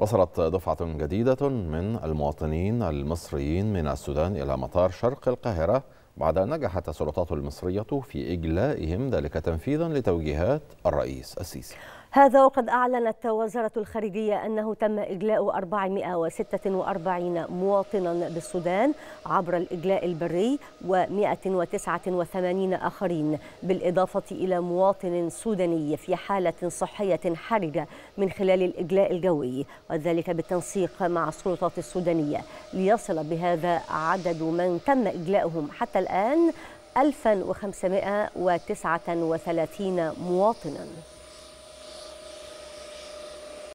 وصلت دفعة جديدة من المواطنين المصريين من السودان إلى مطار شرق القاهرة بعد أن نجحت السلطات المصرية في إجلائهم ذلك تنفيذا لتوجيهات الرئيس السيسي هذا وقد أعلنت وزارة الخارجية أنه تم إجلاء 446 مواطنا بالسودان عبر الإجلاء البري و189 آخرين بالإضافة إلى مواطن سوداني في حالة صحية حرجة من خلال الإجلاء الجوي وذلك بالتنسيق مع السلطات السودانية ليصل بهذا عدد من تم إجلاؤهم حتى الآن 1539 مواطناً